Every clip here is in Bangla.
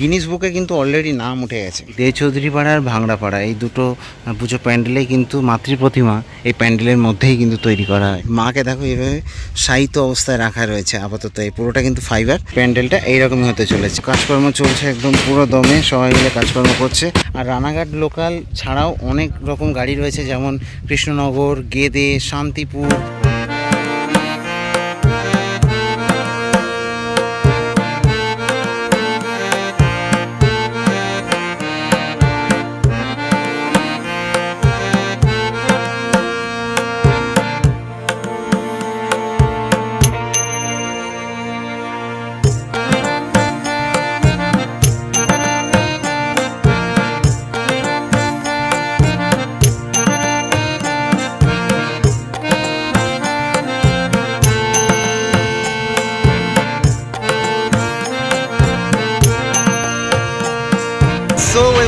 গিনিস বুকে কিন্তু অলরেডি নাম উঠে গেছে দে চৌধুরী পাড়া আর ভাংড়াপাড়া এই দুটো পুজো প্যান্ডেলে কিন্তু মাতৃ প্রতিমা এই প্যান্ডেলের মধ্যেই কিন্তু তৈরি করা হয় মাকে দেখো এইভাবে সাহিত্য অবস্থায় রাখা রয়েছে আপাতত এই পুরোটা কিন্তু ফাইবার প্যান্ডেলটা এইরকমই হতে চলেছে কাজকর্ম চলছে একদম পুরো দমে সবাই মিলে কাজকর্ম করছে আর রানাঘাট লোকাল ছাড়াও অনেক রকম গাড়ি রয়েছে যেমন Krishnanagar Gede Shantipur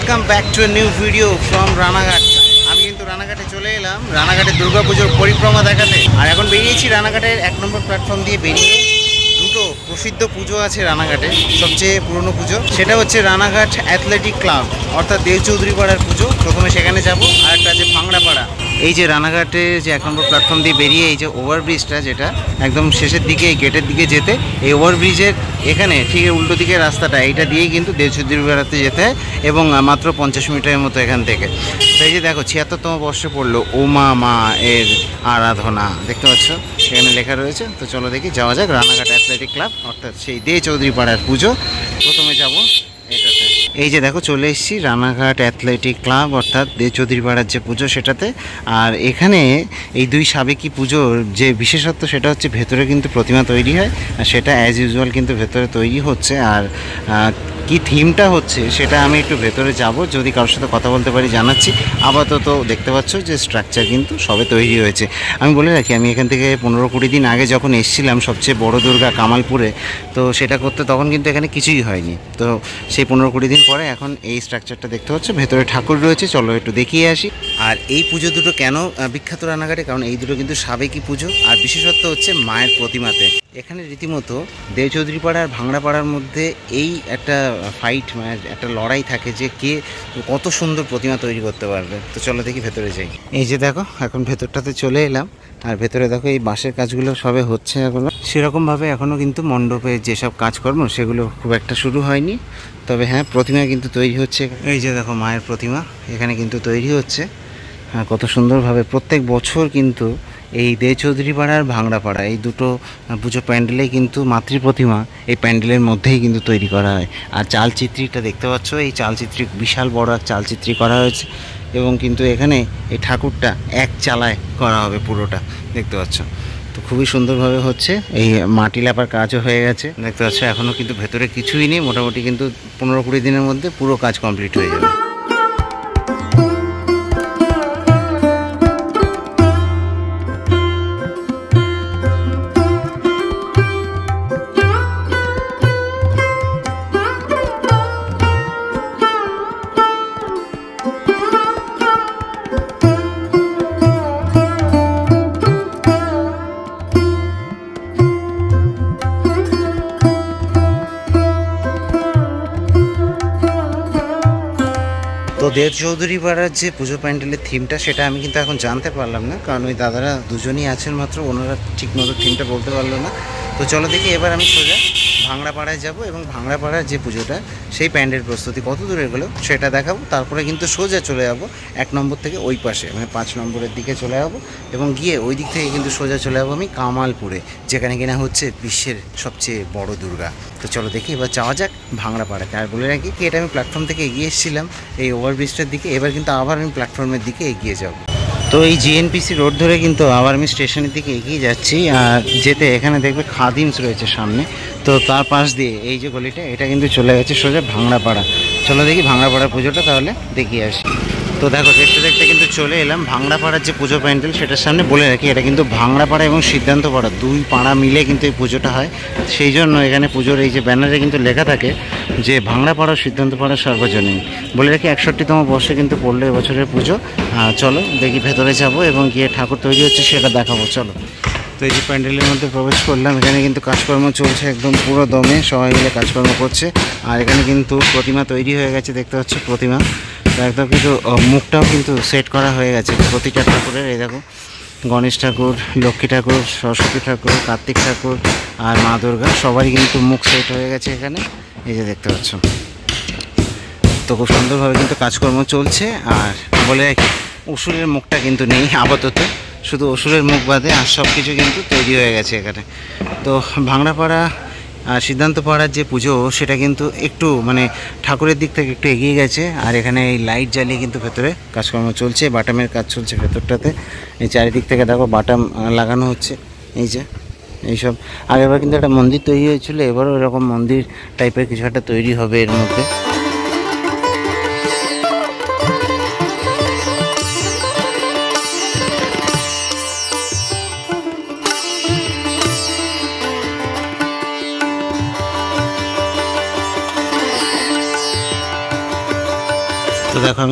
welcome back to a new video from Ranaghat আমি কিন্তু রানাঘাটে চলে এলাম রানাঘাটে দুর্গাপুজোর পরিক্রমা দেখাতে আর এখন বেরিয়েছি রানাঘাটের এক নম্বর প্ল্যাটফর্ম দিয়ে বেরিয়ে দুটো প্রসিদ্ধ পুজো আছে রানাঘাটে সবচেয়ে পুরনো পুজো সেটা হচ্ছে রানাঘাট অ্যাথলেটিক ক্লাব অর্থাৎ চৌধুরী পাড়ার পুজো প্রথমে সেখানে যাব আর একটা আছে ভাংড়াপাড়া এই যে রানাঘাটে যে এক নম্বর প্ল্যাটফর্ম দিয়ে বেরিয়ে এই যে ওভারব্রিজটা যেটা একদম শেষের দিকে এই গেটের দিকে যেতে এই ওভারব্রিজের এখানে ঠিক উল্টো দিকে রাস্তাটা এইটা দিয়েই কিন্তু দেবচুদ্দির বেড়াতে যেতে হয় এবং মাত্র পঞ্চাশ মিটারের মতো এখান থেকে তো এই যে দেখো ছিয়াত্তরতম বর্ষে পড়লো ওমা মা এর আরাধনা দেখতে পাচ্ছ সেখানে লেখা রয়েছে তো চলো দেখি যাওয়া যাক রানাঘাট অ্যাথলেটিক ক্লাব অর্থাৎ সেই দে চৌধুরী পাড়ার পুজো এই যে দেখো চলে এসেছি রানাঘাট অ্যাথলেটিক ক্লাব অর্থাৎ চৌধুরীপাড়ার যে পুজো সেটাতে আর এখানে এই দুই সাবেকি পুজোর যে বিশেষত্ব সেটা হচ্ছে ভেতরে কিন্তু প্রতিমা তৈরি হয় আর সেটা অ্যাজ ইউজুয়াল কিন্তু ভেতরে তৈরি হচ্ছে আর কি থিমটা হচ্ছে সেটা আমি একটু ভেতরে যাব যদি কারোর সাথে কথা বলতে পারি জানাচ্ছি আপাতত দেখতে পাচ্ছ যে স্ট্রাকচার কিন্তু সবে তৈরি হয়েছে আমি বলে রাখি আমি এখান থেকে পনেরো কুড়ি দিন আগে যখন এসেছিলাম সবচেয়ে বড় দুর্গা কামালপুরে তো সেটা করতে তখন কিন্তু এখানে কিছুই হয়নি তো সেই পনেরো কুড়ি দিন পরে এখন এই স্ট্রাকচারটা দেখতে হচ্ছে ভেতরে ঠাকুর রয়েছে চলো একটু দেখিয়ে আসি আর এই পুজো দুটো কেন বিখ্যাত রানাঘাটে কারণ এই দুটো কিন্তু সাবেকি পুজো আর বিশেষত্ব হচ্ছে মায়ের প্রতিমাতে এখানে রীতিমতো দেবচৌধুরী পাড়া আর ভাঙড়া পাড়ার মধ্যে এই একটা ফাইট মানে একটা লড়াই থাকে যে কে কত সুন্দর প্রতিমা তৈরি করতে পারবে তো চলো দেখি ভেতরে যাই এই যে দেখো এখন ভেতরটাতে চলে এলাম আর ভেতরে দেখো এই বাঁশের কাজগুলো সবে হচ্ছে এখনো সেরকমভাবে এখনও কিন্তু মণ্ডপে যেসব কাজকর্ম সেগুলো খুব একটা শুরু হয়নি তবে হ্যাঁ প্রতিমা কিন্তু তৈরি হচ্ছে এই যে দেখো মায়ের প্রতিমা এখানে কিন্তু তৈরি হচ্ছে হ্যাঁ কত সুন্দরভাবে প্রত্যেক বছর কিন্তু এই দে চৌধুরী পাড়া আর ভাংড়াপাড়া এই দুটো পুজো প্যান্ডেলে কিন্তু মাতৃ প্রতিমা এই প্যান্ডেলের মধ্যেই কিন্তু তৈরি করা হয় আর চালচিত্রিটা দেখতে পাচ্ছ এই চালচিত্রি বিশাল বড় এক চালচিত্রি করা হয়েছে এবং কিন্তু এখানে এই ঠাকুরটা এক চালায় করা হবে পুরোটা দেখতে পাচ্ছ তো খুবই সুন্দরভাবে হচ্ছে এই মাটি লাপার কাজও হয়ে গেছে দেখতে পাচ্ছ এখনও কিন্তু ভেতরে কিছুই নেই মোটামুটি কিন্তু পনেরো কুড়ি দিনের মধ্যে পুরো কাজ কমপ্লিট হয়ে যাবে তো দেব চৌধুরী পাড়ার যে পুজো প্যান্ডেলের থিমটা সেটা আমি কিন্তু এখন জানতে পারলাম না কারণ ওই দাদারা দুজনই আছেন মাত্র ওনারা ঠিকমতো থিমটা বলতে পারলো না তো চলো দেখি এবার আমি সোজা ভাংড়াপাড়ায় যাব এবং ভাংড়াপাড়ার যে পুজোটা সেই প্যান্ডেল প্রস্তুতি কত দূরে গেলো সেটা দেখাবো তারপরে কিন্তু সোজা চলে যাব এক নম্বর থেকে ওই পাশে মানে পাঁচ নম্বরের দিকে চলে যাব এবং গিয়ে ওই দিক থেকে কিন্তু সোজা চলে যাবো আমি কামালপুরে যেখানে কিনা হচ্ছে বিশ্বের সবচেয়ে বড় দুর্গা তো চলো দেখি এবার যাওয়া যাক ভাংড়াপাড়াতে আর বলে রাখি কি এটা আমি প্ল্যাটফর্ম থেকে এগিয়ে এসেছিলাম এই ওভারব্রিজটার দিকে এবার কিন্তু আবার আমি প্ল্যাটফর্মের দিকে এগিয়ে যাবো তো এই জিএনপিসি রোড ধরে কিন্তু আবার আমি স্টেশনের দিকে এগিয়ে যাচ্ছি আর যেতে এখানে দেখবে খাদিমস রয়েছে সামনে তো তার পাশ দিয়ে এই যে গলিটা এটা কিন্তু চলে গেছে সোজা ভাঙড়াপাড়া চলো দেখি ভাঙড়াপাড়ার পুজোটা তাহলে দেখিয়ে আসি তো দেখো দেখতে দেখতে কিন্তু চলে এলাম ভাঙড়াপাড়ার যে পুজো প্যান্ডেল সেটার সামনে বলে রাখি এটা কিন্তু ভাঙড়াপাড়া এবং সিদ্ধান্তপাড়া দুই পাড়া মিলে কিন্তু এই পুজোটা হয় সেই জন্য এখানে পুজোর এই যে ব্যানারে কিন্তু লেখা থাকে যে সিদ্ধান্ত সিদ্ধান্তপাড়া সর্বজনীন বলে রাখি একষট্টিতম বর্ষে কিন্তু পড়লো এবছরের পুজো চলো দেখি ভেতরে যাব এবং গিয়ে ঠাকুর তৈরি হচ্ছে সেটা দেখাবো চলো তো এই যে প্যান্ডেলের মধ্যে প্রবেশ করলাম এখানে কিন্তু কাজকর্ম চলছে একদম পুরো দমে সবাই মিলে কাজকর্ম করছে আর এখানে কিন্তু প্রতিমা তৈরি হয়ে গেছে দেখতে পাচ্ছ প্রতিমা একদম কিন্তু মুখটাও কিন্তু সেট করা হয়ে গেছে প্রতিটা ঠাকুরের এই দেখো গণেশ ঠাকুর লক্ষ্মী ঠাকুর সরস্বতী ঠাকুর কার্তিক ঠাকুর আর মা দুর্গা সবারই কিন্তু মুখ সেট হয়ে গেছে এখানে এই যে দেখতে পাচ্ছ তো খুব সুন্দরভাবে কিন্তু কাজকর্ম চলছে আর বলে রাখি অসুরের মুখটা কিন্তু নেই আপাতত শুধু অসুরের মুখ বাদে আর সব কিছু কিন্তু তৈরি হয়ে গেছে এখানে তো ভাঙড়াপাড়া আর সিদ্ধান্ত পাড়ার যে পুজো সেটা কিন্তু একটু মানে ঠাকুরের দিক থেকে একটু এগিয়ে গেছে আর এখানে এই লাইট জ্বালিয়ে কিন্তু ভেতরে কাজকর্ম চলছে বাটামের কাজ চলছে ভেতরটাতে এই চারিদিক থেকে দেখো বাটাম লাগানো হচ্ছে এই যে এইসব আগেরবার কিন্তু একটা মন্দির তৈরি হয়েছিল এবারও এরকম মন্দির টাইপের কিছু একটা তৈরি হবে এর মধ্যে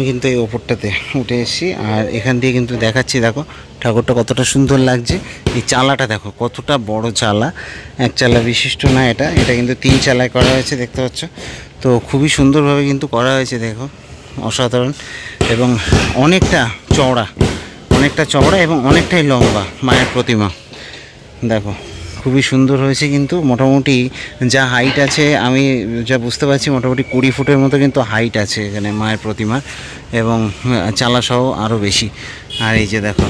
আমি কিন্তু এই ওপরটাতে উঠে এসেছি আর এখান দিয়ে কিন্তু দেখাচ্ছি দেখো ঠাকুরটা কতটা সুন্দর লাগছে এই চালাটা দেখো কতটা বড় চালা এক চালা বিশিষ্ট না এটা এটা কিন্তু তিন চালায় করা হয়েছে দেখতে পাচ্ছ তো খুবই সুন্দরভাবে কিন্তু করা হয়েছে দেখো অসাধারণ এবং অনেকটা চওড়া অনেকটা চওড়া এবং অনেকটাই লম্বা মায়ের প্রতিমা দেখো খুবই সুন্দর হয়েছে কিন্তু মোটামুটি যা হাইট আছে আমি যা বুঝতে পারছি মোটামুটি কুড়ি ফুটের মতো কিন্তু হাইট আছে এখানে মায়ের প্রতিমা এবং চালাসহ আরও বেশি আর এই যে দেখো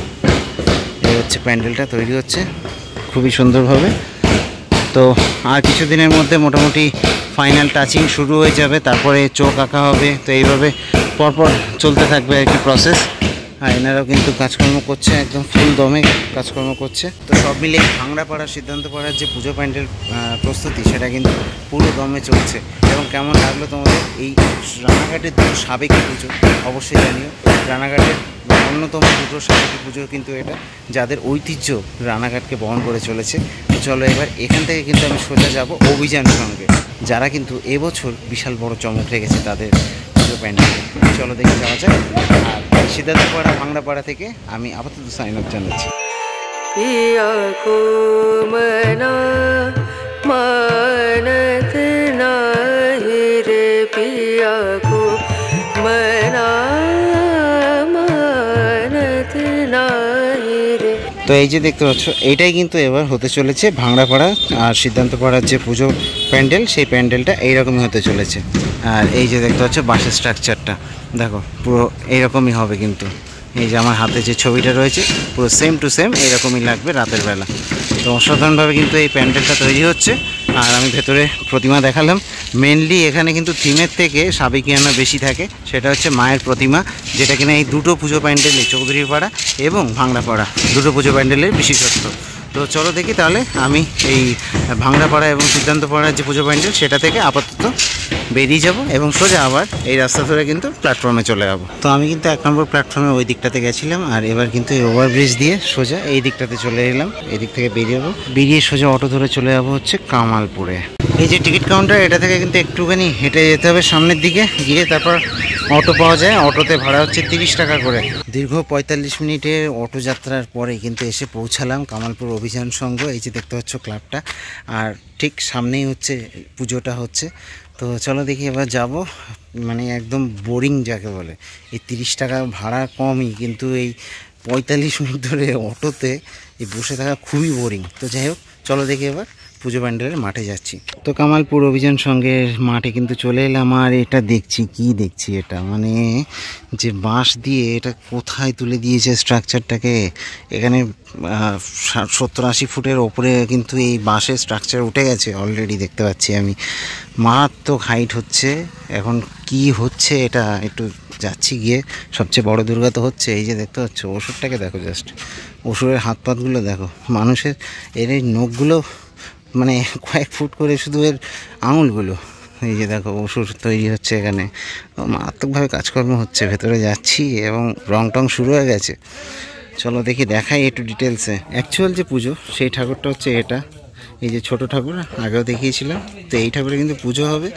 এই হচ্ছে প্যান্ডেলটা তৈরি হচ্ছে খুবই সুন্দরভাবে তো আর কিছুদিনের মধ্যে মোটামুটি ফাইনাল টাচিং শুরু হয়ে যাবে তারপরে চোখ আঁকা হবে তো এইভাবে পরপর চলতে থাকবে আর কি প্রসেস আর হ্যাঁ, এনারাও কিন্তু কাজকর্ম করছে একদম ফুল দমে কাজকর্ম করছে তো সব পাড়ার ভাংড়াপাড়ার পাড়ার যে পুজো প্যান্ডেল প্রস্তুতি সেটা কিন্তু পুরো দমে চলছে এবং কেমন লাগলো তোমাদের এই রানাঘাটের দুটো সাবেকি পুজো অবশ্যই জানিও রানাঘাটের অন্যতম দুটো সাবেকি পুজো কিন্তু এটা যাদের ঐতিহ্য রানাঘাটকে বহন করে চলেছে চলো এবার এখান থেকে কিন্তু আমি সোজা যাব অভিযান সঙ্গে যারা কিন্তু এবছর বিশাল বড় চমক রেখেছে তাদের পুজো প্যান্ডেল চলো দেখে যাওয়া যায় আর সিদ্ধার্থপাড়া পাড়া থেকে আমি আপাতত সাইন আপ জানাচ্ছি পিয়া তো এই যে দেখতে পাচ্ছ এইটাই কিন্তু এবার হতে চলেছে ভাঙড়াপাড়া আর সিদ্ধান্তপাড়ার যে পুজো প্যান্ডেল সেই প্যান্ডেলটা এইরকমই হতে চলেছে আর এই যে দেখতে পাচ্ছ বাসের স্ট্রাকচারটা দেখো পুরো এইরকমই হবে কিন্তু এই যে আমার হাতে যে ছবিটা রয়েছে পুরো সেম টু সেম এরকমই লাগবে রাতের বেলা তো অসাধারণভাবে কিন্তু এই প্যান্ডেলটা তৈরি হচ্ছে আর আমি ভেতরে প্রতিমা দেখালাম মেনলি এখানে কিন্তু থিমের থেকে সাবেকিয়ানা বেশি থাকে সেটা হচ্ছে মায়ের প্রতিমা যেটা কিনা এই দুটো পুজো প্যান্ডেলে চৌধুরী পাড়া এবং ভাংড়াপাড়া দুটো পুজো প্যান্ডেলের বিশেষত্ব তো চলো দেখি তাহলে আমি এই ভাঙড়াপাড়া এবং সিদ্ধান্তপাড়ার যে পুজো প্যান্ডেল সেটা থেকে আপাতত বেরিয়ে যাব এবং সোজা আবার এই রাস্তা ধরে কিন্তু প্ল্যাটফর্মে চলে যাব তো আমি কিন্তু এক নম্বর প্ল্যাটফর্মে ওই দিকটাতে গেছিলাম আর এবার কিন্তু এই ওভারব্রিজ দিয়ে সোজা এই দিকটাতে চলে এলাম এই দিক থেকে বেরিয়ে যাবো বেরিয়ে সোজা অটো ধরে চলে যাবো হচ্ছে কামালপুরে এই যে টিকিট কাউন্টার এটা থেকে কিন্তু একটুখানি হেঁটে যেতে হবে সামনের দিকে গিয়ে তারপর অটো পাওয়া যায় অটোতে ভাড়া হচ্ছে তিরিশ টাকা করে দীর্ঘ পঁয়তাল্লিশ মিনিটে অটো যাত্রার পরে কিন্তু এসে পৌঁছালাম কামালপুর অভিযান সংঘ এই যে দেখতে পাচ্ছ ক্লাবটা আর ঠিক সামনেই হচ্ছে পুজোটা হচ্ছে তো চলো দেখি এবার যাব মানে একদম বোরিং যাকে বলে এই তিরিশ টাকা ভাড়া কমই কিন্তু এই পঁয়তাল্লিশ মিনিট ধরে অটোতে এই বসে থাকা খুবই বোরিং তো যাই হোক চলো দেখি এবার পুজো প্যান্ডেলের মাঠে যাচ্ছি তো কামালপুর অভিযান সঙ্গে মাঠে কিন্তু চলে এলাম আর এটা দেখছি কি দেখছি এটা মানে যে বাঁশ দিয়ে এটা কোথায় তুলে দিয়েছে স্ট্রাকচারটাকে এখানে সত্তর আশি ফুটের ওপরে কিন্তু এই বাঁশের স্ট্রাকচার উঠে গেছে অলরেডি দেখতে পাচ্ছি আমি মারাত্মক হাইট হচ্ছে এখন কি হচ্ছে এটা একটু যাচ্ছি গিয়ে সবচেয়ে বড় দুর্গা তো হচ্ছে এই যে দেখতে পাচ্ছ ওষুধটাকে দেখো জাস্ট ওষুধের হাত পাতগুলো দেখো মানুষের এর এই নখগুলো মানে কয়েক ফুট করে শুধু এর আঙুলগুলো এই যে দেখো ওষুধ তৈরি হচ্ছে এখানে মারাত্মকভাবে কাজকর্ম হচ্ছে ভেতরে যাচ্ছি এবং রং টং শুরু হয়ে গেছে চলো দেখি দেখাই একটু ডিটেলসে অ্যাকচুয়াল যে পুজো সেই ঠাকুরটা হচ্ছে এটা এই যে ছোট ঠাকুর আগেও দেখিয়েছিলাম তো এই ঠাকুরে কিন্তু পুজো হবে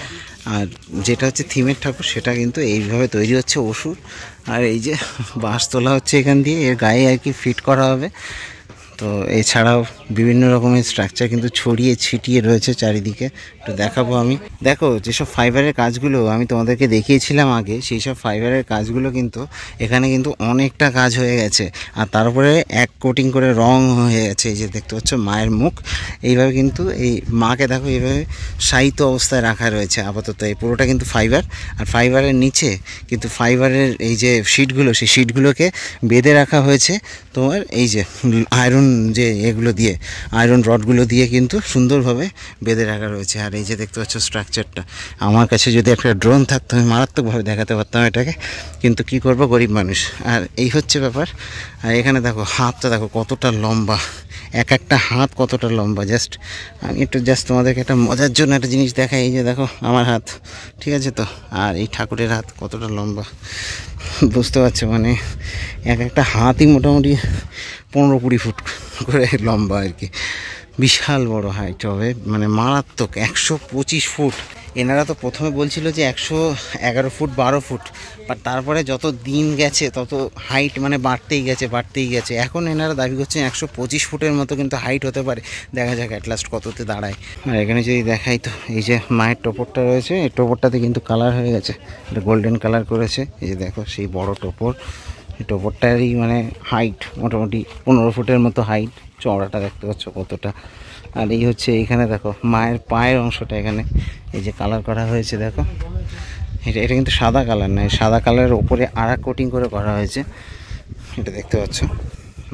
আর যেটা হচ্ছে থিমের ঠাকুর সেটা কিন্তু এইভাবে তৈরি হচ্ছে ওষুধ আর এই যে বাঁশ তোলা হচ্ছে এখান দিয়ে এর গায়ে আর কি ফিট করা হবে তো এছাড়াও বিভিন্ন রকমের স্ট্রাকচার কিন্তু ছড়িয়ে ছিটিয়ে রয়েছে চারিদিকে তো দেখাবো আমি দেখো যেসব ফাইবারের কাজগুলো আমি তোমাদেরকে দেখিয়েছিলাম আগে সেই সব ফাইবারের কাজগুলো কিন্তু এখানে কিন্তু অনেকটা কাজ হয়ে গেছে আর তারপরে এক কোটিং করে রং হয়ে গেছে এই যে দেখতে পাচ্ছ মায়ের মুখ এইভাবে কিন্তু এই মাকে দেখো এইভাবে সাহিত্য অবস্থায় রাখা রয়েছে আপাতত এই পুরোটা কিন্তু ফাইবার আর ফাইবারের নিচে কিন্তু ফাইবারের এই যে শিটগুলো সেই শিটগুলোকে বেঁধে রাখা হয়েছে তোমার এই যে আয়রন যে এগুলো দিয়ে আয়রন রডগুলো দিয়ে কিন্তু সুন্দরভাবে বেঁধে রাখা রয়েছে আর এই যে দেখতে পাচ্ছ স্ট্রাকচারটা আমার কাছে যদি একটা ড্রোন থাকতো আমি মারাত্মকভাবে দেখাতে পারতাম এটাকে কিন্তু কি করব গরিব মানুষ আর এই হচ্ছে ব্যাপার আর এখানে দেখো হাতটা দেখো কতটা লম্বা এক একটা হাত কতটা লম্বা জাস্ট আমি একটু জাস্ট তোমাদেরকে একটা মজার জন্য একটা জিনিস দেখাই এই যে দেখো আমার হাত ঠিক আছে তো আর এই ঠাকুরের হাত কতটা লম্বা বুঝতে পারছো মানে এক একটা হাতই মোটামুটি পনেরো কুড়ি ফুট করে লম্বা আর কি বিশাল বড় হাইট হবে মানে মারাত্মক একশো পঁচিশ ফুট এনারা তো প্রথমে বলছিল যে একশো এগারো ফুট বারো ফুট বাট তারপরে যত দিন গেছে তত হাইট মানে বাড়তেই গেছে বাড়তেই গেছে এখন এনারা দাবি করছেন একশো পঁচিশ ফুটের মতো কিন্তু হাইট হতে পারে দেখা যাক অ্যাটলাস্ট কততে দাঁড়ায় আর এখানে যদি দেখাই তো এই যে মায়ের টোপরটা রয়েছে এই টোপরটাতে কিন্তু কালার হয়ে গেছে এটা গোল্ডেন কালার করেছে এই যে দেখো সেই বড় টোপর এটা ওপরটারই মানে হাইট মোটামুটি পনেরো ফুটের মতো হাইট চওড়াটা দেখতে পাচ্ছ কতটা আর এই হচ্ছে এখানে দেখো মায়ের পায়ের অংশটা এখানে এই যে কালার করা হয়েছে দেখো এটা এটা কিন্তু সাদা কালার নয় সাদা কালারের ওপরে আরা কোটিং করে করা হয়েছে এটা দেখতে পাচ্ছ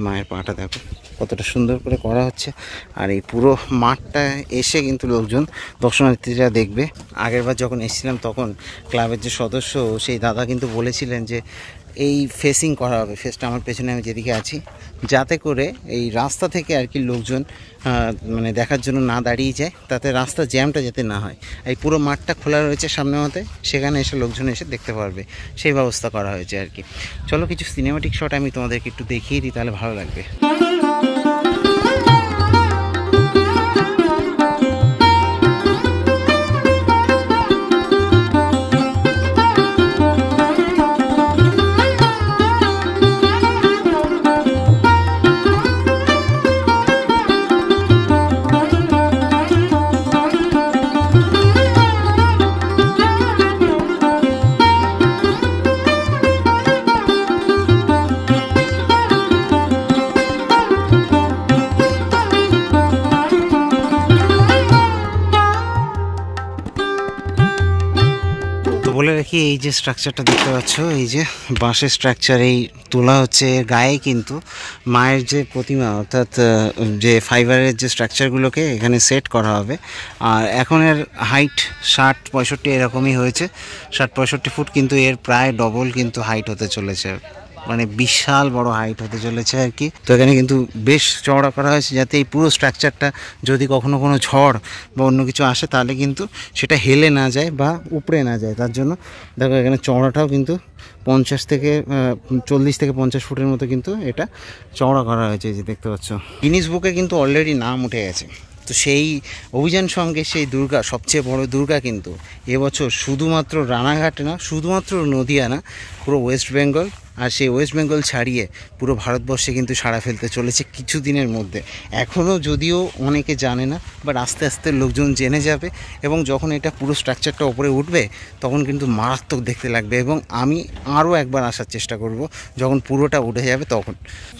মায়ের পাটা দেখো কতটা সুন্দর করে করা হচ্ছে আর এই পুরো মাঠটা এসে কিন্তু লোকজন দর্শনার্থীরা দেখবে আগেরবার যখন এসেছিলাম তখন ক্লাবের যে সদস্য সেই দাদা কিন্তু বলেছিলেন যে এই ফেসিং করা হবে ফেসটা আমার পেছনে আমি যেদিকে আছি যাতে করে এই রাস্তা থেকে আর কি লোকজন মানে দেখার জন্য না দাঁড়িয়ে যায় তাতে রাস্তা জ্যামটা যাতে না হয় এই পুরো মাঠটা খোলা রয়েছে সামনে মতে সেখানে এসে লোকজন এসে দেখতে পারবে সেই ব্যবস্থা করা হয়েছে আর কি চলো কিছু সিনেমাটিক শট আমি তোমাদেরকে একটু দেখিয়ে দিই তাহলে ভালো লাগবে বলে রাখি এই যে স্ট্রাকচারটা দেখতে পাচ্ছ এই যে বাঁশের স্ট্রাকচার এই তোলা হচ্ছে এর গায়ে কিন্তু মায়ের যে প্রতিমা অর্থাৎ যে ফাইবারের যে স্ট্রাকচারগুলোকে এখানে সেট করা হবে আর এখন এর হাইট ষাট পঁয়ষট্টি এরকমই হয়েছে ষাট পঁয়ষট্টি ফুট কিন্তু এর প্রায় ডবল কিন্তু হাইট হতে চলেছে মানে বিশাল বড় হাইট হতে চলেছে আর কি তো এখানে কিন্তু বেশ চওড়া করা হয়েছে যাতে এই পুরো স্ট্রাকচারটা যদি কখনো কোনো ঝড় বা অন্য কিছু আসে তাহলে কিন্তু সেটা হেলে না যায় বা উপড়ে না যায় তার জন্য দেখো এখানে চওড়াটাও কিন্তু পঞ্চাশ থেকে চল্লিশ থেকে পঞ্চাশ ফুটের মতো কিন্তু এটা চওড়া করা হয়েছে যে দেখতে পাচ্ছ গিনিস বুকে কিন্তু অলরেডি নাম উঠে গেছে তো সেই অভিযান সঙ্গে সেই দুর্গা সবচেয়ে বড় দুর্গা কিন্তু এবছর শুধুমাত্র রানাঘাট না শুধুমাত্র নদিয়া না পুরো ওয়েস্ট বেঙ্গল আর সেই ওয়েস্ট বেঙ্গল ছাড়িয়ে পুরো ভারতবর্ষে কিন্তু সাড়া ফেলতে চলেছে কিছু দিনের মধ্যে এখনও যদিও অনেকে জানে না বাট আস্তে আস্তে লোকজন জেনে যাবে এবং যখন এটা পুরো স্ট্রাকচারটা ওপরে উঠবে তখন কিন্তু মারাত্মক দেখতে লাগবে এবং আমি আরও একবার আসার চেষ্টা করব যখন পুরোটা উঠে যাবে তখন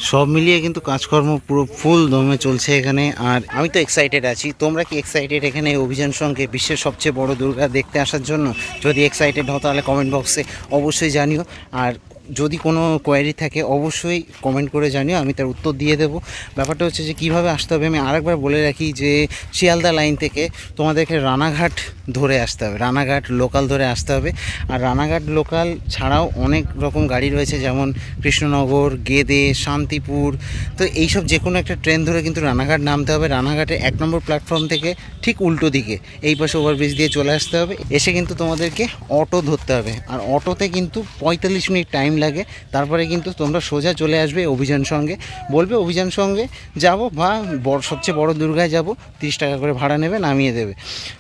সব মিলিয়ে কিন্তু কাজকর্ম পুরো ফুল দমে চলছে এখানে আর আমি তো এক্সাইটেড আছি তোমরা কি এক্সাইটেড এখানে অভিযান সঙ্গে বিশ্বের সবচেয়ে বড় দুর্গা দেখতে আসার জন্য যদি এক্সাইটেড হও তাহলে কমেন্ট বক্সে অবশ্যই জানিও আর যদি কোনো কোয়ারি থাকে অবশ্যই কমেন্ট করে জানিও আমি তার উত্তর দিয়ে দেবো ব্যাপারটা হচ্ছে যে কিভাবে আসতে হবে আমি আরেকবার বলে রাখি যে শিয়ালদা লাইন থেকে তোমাদেরকে রানাঘাট ধরে আসতে হবে রানাঘাট লোকাল ধরে আসতে হবে আর রানাঘাট লোকাল ছাড়াও অনেক রকম গাড়ি রয়েছে যেমন কৃষ্ণনগর গেদে শান্তিপুর তো এইসব যে কোনো একটা ট্রেন ধরে কিন্তু রানাঘাট নামতে হবে রানাঘাটে এক নম্বর প্ল্যাটফর্ম থেকে ঠিক উল্টো দিকে এই পাশে ওভারব্রিজ দিয়ে চলে আসতে হবে এসে কিন্তু তোমাদেরকে অটো ধরতে হবে আর অটোতে কিন্তু পঁয়তাল্লিশ মিনিট টাইম লাগে তারপরে কিন্তু তোমরা সোজা চলে আসবে অভিযান সঙ্গে বলবে অভিযান সঙ্গে যাব বা বড় সবচেয়ে বড় দুর্গায় যাব তিরিশ টাকা করে ভাড়া নেবে নামিয়ে দেবে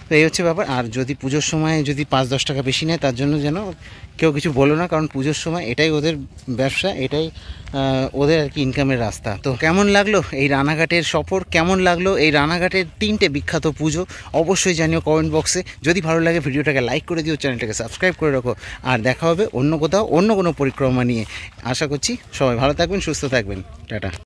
তো এই হচ্ছে ব্যাপার আর যদি পুজোর সময় যদি পাঁচ দশ টাকা বেশি নেয় তার জন্য যেন কেউ কিছু বলো না কারণ পুজোর সময় এটাই ওদের ব্যবসা এটাই ওদের আর কি ইনকামের রাস্তা তো কেমন লাগলো এই রানাঘাটের সফর কেমন লাগলো এই রানাঘাটের তিনটে বিখ্যাত পুজো অবশ্যই জানিও কমেন্ট বক্সে যদি ভালো লাগে ভিডিওটাকে লাইক করে দিও চ্যানেলটাকে সাবস্ক্রাইব করে রাখো আর দেখা হবে অন্য কোথাও অন্য কোনো পরিক্রমা নিয়ে আশা করছি সবাই ভালো থাকবেন সুস্থ থাকবেন টাটা